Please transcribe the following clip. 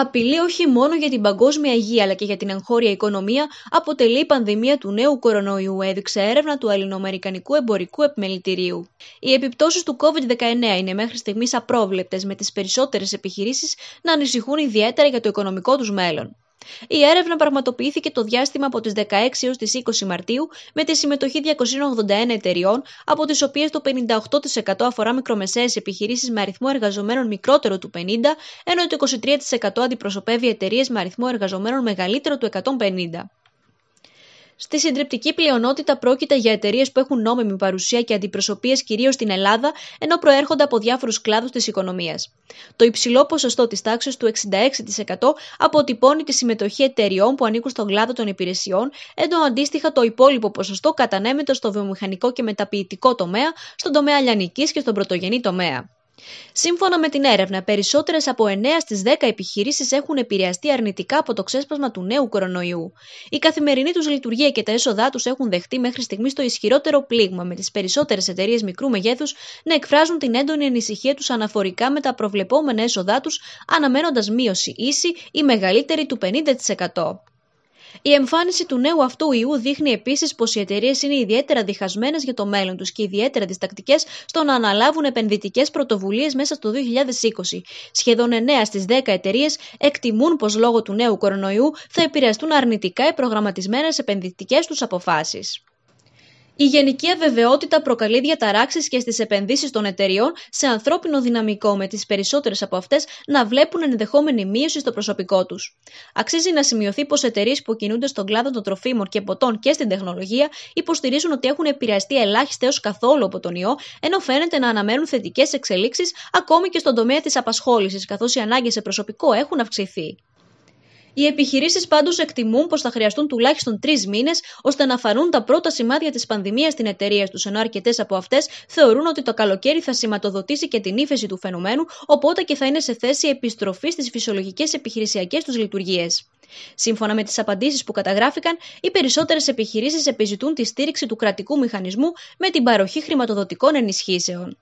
απειλή όχι μόνο για την παγκόσμια υγεία αλλά και για την εγχώρια οικονομία αποτελεί η πανδημία του νέου κορονοϊού, έδειξε έρευνα του Ελληνοαμερικανικού Εμπορικού Επιμελητηρίου. Οι επιπτώσεις του COVID-19 είναι μέχρι στιγμής απρόβλεπτες, με τις περισσότερες επιχειρήσεις να ανησυχούν ιδιαίτερα για το οικονομικό τους μέλλον. Η έρευνα πραγματοποιήθηκε το διάστημα από τις 16 έως τις 20 Μαρτίου με τη συμμετοχή 281 εταιριών, από τις οποίες το 58% αφορά μικρομεσαίες επιχειρήσεις με αριθμό εργαζομένων μικρότερο του 50, ενώ το 23% αντιπροσωπεύει εταιρείες με αριθμό εργαζομένων μεγαλύτερο του 150. Στη συντριπτική πλειονότητα πρόκειται για εταιρείες που έχουν νόμιμη παρουσία και αντιπροσωπείες κυρίως στην Ελλάδα, ενώ προέρχονται από διάφορους κλάδους της οικονομίας. Το υψηλό ποσοστό της τάξης του 66% αποτυπώνει τη συμμετοχή εταιρεών που ανήκουν στον κλάδο των υπηρεσιών, ενώ αντίστοιχα το υπόλοιπο ποσοστό κατανέμεται στο βιομηχανικό και μεταποιητικό τομέα, στον τομέα λιανικής και στον πρωτογενή τομέα. Σύμφωνα με την έρευνα, περισσότερες από 9 στι 10 επιχειρήσεις έχουν επηρεαστεί αρνητικά από το ξέσπασμα του νέου κορονοϊού. Η καθημερινή τους λειτουργία και τα έσοδά τους έχουν δεχτεί μέχρι στιγμής το ισχυρότερο πλήγμα, με τις περισσότερες εταιρείες μικρού μεγέθους να εκφράζουν την έντονη ανησυχία τους αναφορικά με τα προβλεπόμενα έσοδά τους, αναμένοντας μείωση ίση ή μεγαλύτερη του 50%. Η εμφάνιση του νέου αυτού ιού δείχνει επίσης πως οι εταιρείες είναι ιδιαίτερα διχασμένες για το μέλλον τους και ιδιαίτερα διστακτικές στο να αναλάβουν επενδυτικές πρωτοβουλίες μέσα στο 2020. Σχεδόν 9 στι 10 εταιρείες εκτιμούν πως λόγω του νέου κορονοϊού θα επηρεαστούν αρνητικά οι προγραμματισμένες επενδυτικές τους αποφάσεις. Η γενική αβεβαιότητα προκαλεί διαταράξεις και στις επενδύσεις των εταιριών σε ανθρώπινο δυναμικό, με τις περισσότερες από αυτές να βλέπουν ενδεχόμενη μείωση στο προσωπικό τους. Αξίζει να σημειωθεί πως εταιρείες που κινούνται στον κλάδο των τροφίμων και ποτών και στην τεχνολογία υποστηρίζουν ότι έχουν επηρεαστεί ελάχιστα έως καθόλου από τον ιό, ενώ φαίνεται να αναμένουν θετικές εξελίξεις ακόμη και στον τομέα της απασχόλησης, καθώς οι ανάγκες σε προσωπικό έχουν αυξηθεί. Οι επιχειρήσεις πάντως εκτιμούν πως θα χρειαστούν τουλάχιστον τρεις μήνες ώστε να φανούν τα πρώτα σημάδια της πανδημίας στην εταιρεία τους, ενώ αρκετές από αυτές θεωρούν ότι το καλοκαίρι θα σηματοδοτήσει και την ύφεση του φαινομένου, οπότε και θα είναι σε θέση επιστροφής στις φυσιολογικές επιχειρησιακές τους λειτουργίες. Σύμφωνα με τις απαντήσεις που καταγράφηκαν, οι περισσότερες επιχειρήσεις επιζητούν τη στήριξη του κρατικού μηχανισμού με την παροχή χρηματοδοτικών ενισχύσεων.